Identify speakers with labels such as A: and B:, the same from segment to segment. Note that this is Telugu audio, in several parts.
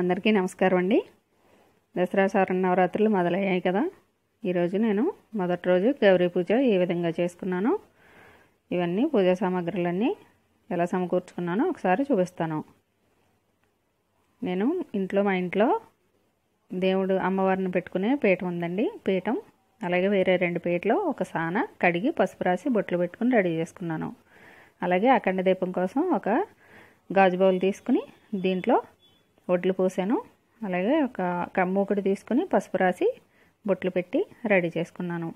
A: అందరికీ నమస్కారం అండి దసరా సారణ నవరాత్రులు మొదలయ్యాయి కదా ఈరోజు నేను మొదటి రోజు గౌరీ పూజ ఏ విధంగా చేసుకున్నాను ఇవన్నీ పూజా సామాగ్రులన్నీ ఎలా సమకూర్చుకున్నానో ఒకసారి చూపిస్తాను నేను ఇంట్లో మా ఇంట్లో దేవుడు అమ్మవారిని పెట్టుకునే పీఠం ఉందండి పీఠం అలాగే వేరే రెండు పీటలో ఒక సాన కడిగి పసుపు రాసి బొట్లు పెట్టుకుని రెడీ చేసుకున్నాను అలాగే అఖండ దీపం కోసం ఒక గాజు బౌల్ తీసుకుని దీంట్లో వడ్లు పోసాను అలాగే ఒక కమ్ము ఒకటి తీసుకుని పసుపు రాసి బొట్లు పెట్టి రెడీ చేసుకున్నాను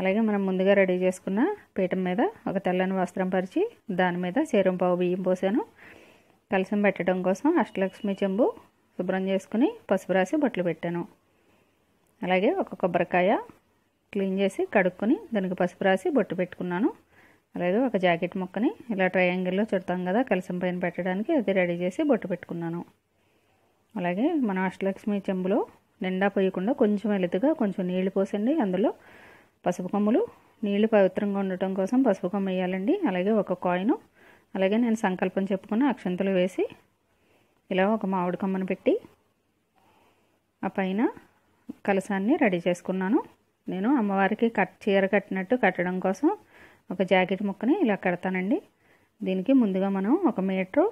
A: అలాగే మనం ముందుగా రెడీ చేసుకున్న పీఠం మీద ఒక తెల్లని వస్త్రం పరిచి దాని మీద పావు బియ్యం పోసాను కలసం పెట్టడం కోసం అష్టలక్ష్మి చెంబు శుభ్రం చేసుకుని పసుపు రాసి బొట్లు పెట్టాను అలాగే ఒక కొబ్బరికాయ క్లీన్ చేసి కడుక్కొని దానికి పసుపు రాసి బొట్టు పెట్టుకున్నాను అలాగే ఒక జాకెట్ ముక్కని ఇలా ట్రయాంగిల్లో చుడతాం కదా కలిసం పైన పెట్టడానికి అది రెడీ చేసి బొట్టు పెట్టుకున్నాను అలాగే మన అష్టలక్ష్మి చెంబులో నిండా పోయకుండా కొంచెం ఎలుతుగా కొంచెం నీళ్లు పోసండి అందులో పసుపు కొమ్ములు నీళ్లు పవిత్రంగా ఉండటం కోసం పసుపు కొమ్మ వేయాలండి అలాగే ఒక కాయిను అలాగే నేను సంకల్పం చెప్పుకున్న అక్షంతలు వేసి ఇలా ఒక మామిడి కొమ్మను పెట్టి ఆ పైన కలసాన్ని రెడీ చేసుకున్నాను నేను అమ్మవారికి కట్ చీర కట్టినట్టు కట్టడం కోసం ఒక జాకెట్ ముక్కని ఇలా కడతానండి దీనికి ముందుగా మనం ఒక మీటరు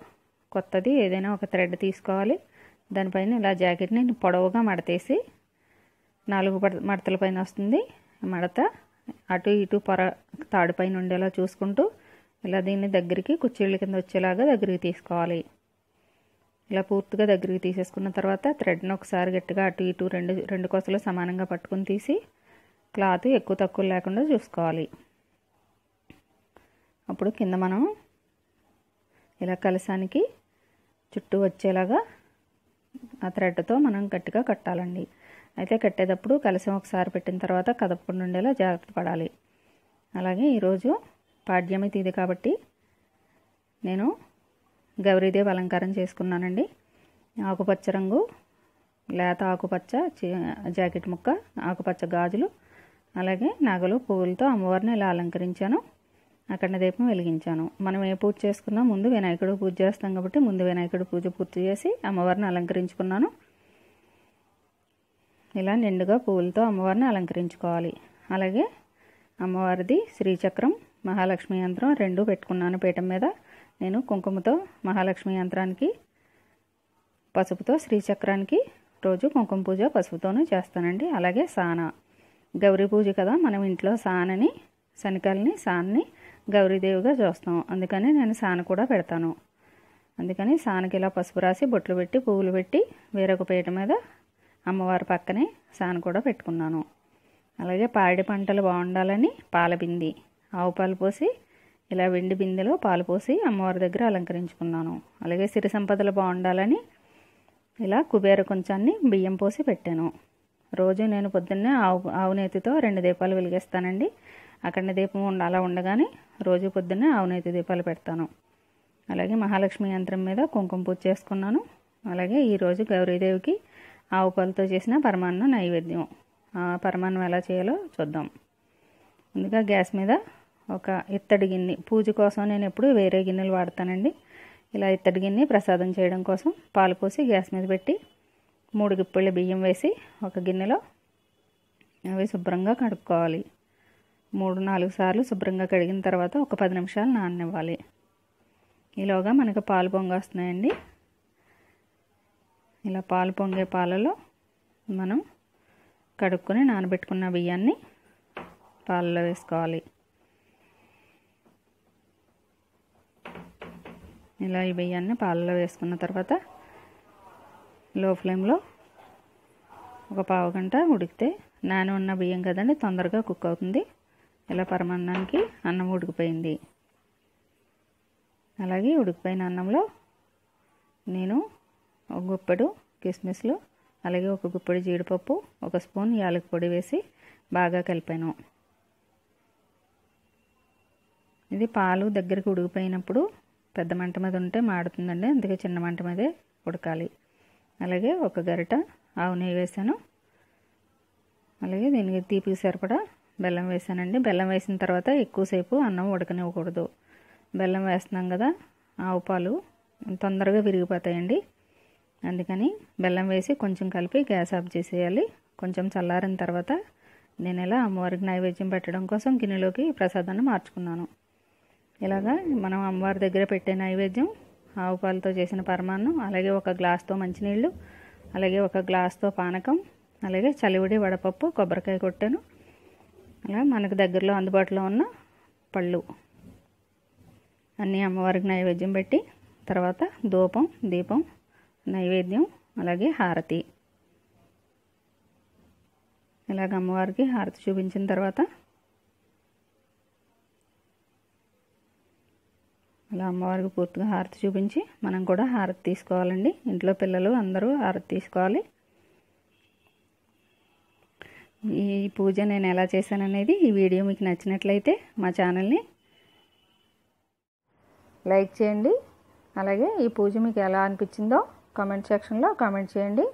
A: కొత్తది ఏదైనా ఒక థ్రెడ్ తీసుకోవాలి దానిపైన ఇలా జాకెట్ని పొడవుగా మడతేసి నాలుగు పడ మడతల పైన వస్తుంది మడత అటు ఇటు పొర పైన ఉండేలా చూసుకుంటూ ఇలా దీన్ని దగ్గరికి కుర్చీళ్ళ కింద వచ్చేలాగా దగ్గరికి తీసుకోవాలి ఇలా పూర్తిగా దగ్గరికి తీసేసుకున్న తర్వాత థ్రెడ్ని ఒకసారి గట్టిగా అటు ఇటు రెండు రెండు కోసలు సమానంగా పట్టుకుని తీసి క్లాత్ ఎక్కువ తక్కువ లేకుండా చూసుకోవాలి అప్పుడు కింద మనం ఇలా కలసానికి చుట్టూ వచ్చేలాగా ఆ థ్రెడ్తో మనం గట్టిగా కట్టాలండి అయితే కట్టేటప్పుడు కలసం ఒకసారి పెట్టిన తర్వాత కదపకుండా ఉండేలా జాగ్రత్త పడాలి అలాగే ఈరోజు పాడ్యమి తీది కాబట్టి నేను గౌరీదేవి అలంకారం చేసుకున్నానండి ఆకుపచ్చ రంగు లేత ఆకుపచ్చ జాకెట్ ముక్క ఆకుపచ్చ గాజులు అలాగే నగలు పువ్వులతో అమ్మవారిని ఇలా అలంకరించాను అక్కడ దీపం వెలిగించాను మనం ఏ పూజ చేసుకున్నా ముందు వినాయకుడు పూజ చేస్తాం కాబట్టి ముందు వినాయకుడు పూజ పూర్తి చేసి అమ్మవారిని అలంకరించుకున్నాను ఇలా నిండుగా పువ్వులతో అమ్మవారిని అలంకరించుకోవాలి అలాగే అమ్మవారిది శ్రీచక్రం మహాలక్ష్మి యంత్రం రెండు పెట్టుకున్నాను పీఠం మీద నేను కుంకుమతో మహాలక్ష్మి యంత్రానికి పసుపుతో శ్రీచక్రానికి రోజు కుంకుమ పూజ పసుపుతోనూ చేస్తానండి అలాగే సానా గౌరీ పూజ కదా మనం ఇంట్లో సానని శనికాలని సాన్ని గౌరీదేవిగా చూస్తాం అందుకని నేను సాన కూడా పెడతాను అందుకని సానకి ఇలా పసుపు రాసి బొట్లు పెట్టి పువ్వులు పెట్టి వేరొక పీట మీద అమ్మవారి పక్కనే సాన కూడా పెట్టుకున్నాను అలాగే పాడి పంటలు బాగుండాలని పాల బింది ఆవు పాలు పోసి ఇలా వెండి బిందెలో పాలు పోసి అమ్మవారి దగ్గర అలంకరించుకున్నాను అలాగే సిరి సంపదలు బాగుండాలని ఇలా కుబేర కొంచాన్ని బియ్యం పోసి పెట్టాను రోజు నేను పొద్దున్నే ఆవు ఆవు నేతితో రెండు దీపాలు వెలిగేస్తానండి అక్కడ దీపం అలా ఉండగానే రోజు పొద్దున్నే ఆవునైతి దీపాలు పెడతాను అలాగే మహాలక్ష్మి యంత్రం మీద కుంకుమ పూజ చేసుకున్నాను అలాగే ఈరోజు గౌరీదేవికి ఆవు పాలతో చేసిన పరమాన్నం నైవేద్యం ఆ పరమాన్నం ఎలా చేయాలో చూద్దాం ముందుగా గ్యాస్ మీద ఒక ఇత్తడి గిన్నె పూజ కోసం నేను ఎప్పుడు వేరే గిన్నెలు వాడతానండి ఇలా ఇత్తడి గిన్నె ప్రసాదం చేయడం కోసం పాలు పోసి గ్యాస్ మీద పెట్టి మూడు గిప్పళ్ళ బియ్యం వేసి ఒక గిన్నెలో అవి శుభ్రంగా కడుక్కోవాలి మూడు నాలుగు సార్లు శుభ్రంగా కడిగిన తర్వాత ఒక పది నిమిషాలు నాననివ్వాలి ఈలోగా మనకు పాలు పొంగొస్తున్నాయండి ఇలా పాలు పొంగే పాలలో మనం కడుక్కుని నానబెట్టుకున్న బియ్యాన్ని పాలలో వేసుకోవాలి ఇలా ఈ బియ్యాన్ని పాలలో వేసుకున్న తర్వాత లో ఫ్లేమ్లో ఒక పావు గంట ఉడికితే నాన ఉన్న బియ్యం కదండి తొందరగా కుక్ అవుతుంది ఇలా పరమాన్నానికి అన్నం ఉడికిపోయింది అలాగే ఉడికిపోయిన అన్నంలో నేను ఒక గుప్పెడు కిస్మిస్లు అలాగే ఒక గుప్పెడు జీడిపప్పు ఒక స్పూన్ యాలకి పొడి వేసి బాగా కలిపాను ఇది పాలు దగ్గరికి ఉడికిపోయినప్పుడు పెద్ద మంట మీద ఉంటే మాడుతుందండి అందుకే చిన్న మంట మీదే ఉడకాలి అలాగే ఒక గరిట ఆవు నెయ్యి వేసాను అలాగే దీనికి తీపికి సరిపడా బెల్లం వేసానండి బెల్లం వేసిన తర్వాత ఎక్కువసేపు అన్నం ఉడకనివ్వకూడదు బెల్లం వేస్తున్నాం కదా ఆవు పాలు తొందరగా విరిగిపోతాయండి అందుకని బెల్లం వేసి కొంచెం కలిపి గ్యాస్ ఆఫ్ చేసేయాలి కొంచెం చల్లారిన తర్వాత నేను ఇలా అమ్మవారికి నైవేద్యం పెట్టడం కోసం గిన్నెలోకి ప్రసాదాన్ని మార్చుకున్నాను ఇలాగా మనం అమ్మవారి దగ్గర పెట్టే నైవేద్యం ఆవు పాలతో చేసిన పరమాన్నం అలాగే ఒక గ్లాస్తో మంచినీళ్ళు అలాగే ఒక గ్లాస్తో పానకం అలాగే చలివిడి వడపప్పు కొబ్బరికాయ కొట్టాను అలా మనకు దగ్గరలో అందుబాటులో ఉన్న పళ్ళు అన్నీ అమ్మవారికి నైవేద్యం పెట్టి తర్వాత ధూపం దీపం నైవేద్యం అలాగే హారతి ఇలాగ అమ్మవారికి హారతి చూపించిన తర్వాత అలా అమ్మవారికి పూర్తిగా హారతి చూపించి మనం కూడా హారతి తీసుకోవాలండి ఇంట్లో పిల్లలు అందరూ హారతి తీసుకోవాలి ఈ పూజ నేను ఎలా చేశాననేది ఈ వీడియో మీకు నచ్చినట్లయితే మా ఛానల్ని లైక్ చేయండి అలాగే ఈ పూజ మీకు ఎలా అనిపించిందో కామెంట్ సెక్షన్లో కామెంట్ చేయండి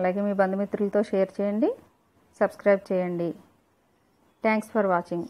A: అలాగే మీ బంధుమిత్రులతో షేర్ చేయండి సబ్స్క్రైబ్ చేయండి థ్యాంక్స్ ఫర్ వాచింగ్